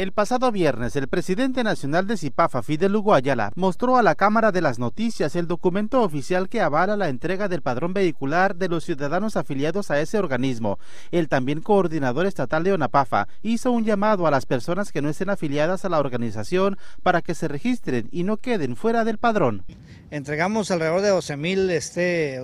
El pasado viernes, el presidente nacional de Zipafa, Fidel Hugo Ayala, mostró a la Cámara de las Noticias el documento oficial que avala la entrega del padrón vehicular de los ciudadanos afiliados a ese organismo. El también coordinador estatal de ONAPAFA hizo un llamado a las personas que no estén afiliadas a la organización para que se registren y no queden fuera del padrón. Entregamos alrededor de 12 mil este,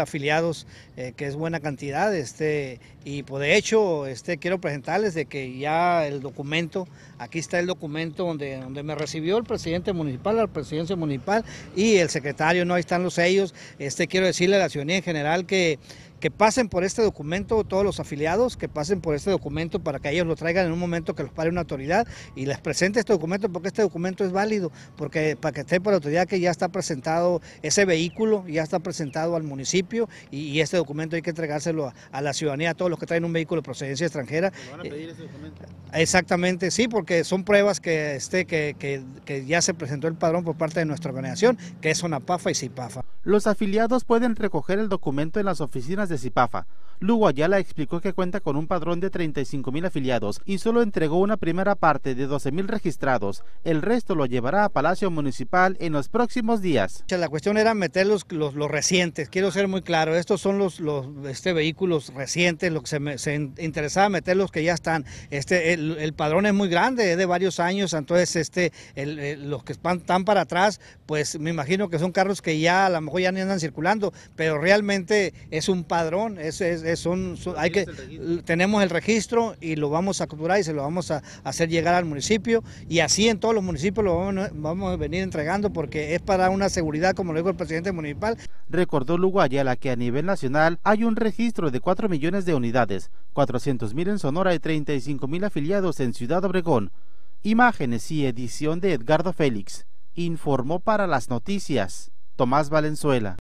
afiliados, eh, que es buena cantidad. Este, y por pues, de hecho este, quiero presentarles de que ya el documento, aquí está el documento donde, donde me recibió el presidente municipal, la presidencia municipal y el secretario, ¿no? ahí están los sellos. Este, quiero decirle a la ciudadanía en general que que pasen por este documento, todos los afiliados, que pasen por este documento para que ellos lo traigan en un momento que los pare una autoridad y les presente este documento porque este documento es válido, porque para que esté por la autoridad que ya está presentado ese vehículo, ya está presentado al municipio y, este documento hay que entregárselo a, la ciudadanía, a todos los que traen un vehículo de procedencia extranjera. Van a pedir ese documento? Eh, exactamente, sí, porque son pruebas que, este, que, ya se presentó el padrón por parte de nuestra organización, que es una PAFA y CIPAFA. Los afiliados pueden recoger el documento en las oficinas de de Zipafa. Lugo Ayala explicó que cuenta con un padrón de 35 mil afiliados y solo entregó una primera parte de 12 mil registrados. El resto lo llevará a Palacio Municipal en los próximos días. La cuestión era meter los, los, recientes. Quiero ser muy claro, estos son los, los este, vehículos recientes, lo que se, me, se interesaba meter los que ya están. Este, el, padrón es muy grande, es de varios años, entonces este, el, los que están, para atrás, pues me imagino que son carros que ya a lo mejor ya ni andan circulando, pero realmente es un padrón es, un, hay que, tenemos el registro y lo vamos a capturar y se lo vamos a hacer llegar al municipio y así en todos los municipios lo vamos, a venir entregando porque es para una seguridad, como lo dijo el presidente municipal. Recordó Lugo Ayala que a nivel nacional hay un registro de 4 millones de unidades, 400 mil en Sonora y 35 mil afiliados en Ciudad Obregón. Imágenes y edición de Edgardo Félix. Informó para las noticias Tomás Valenzuela.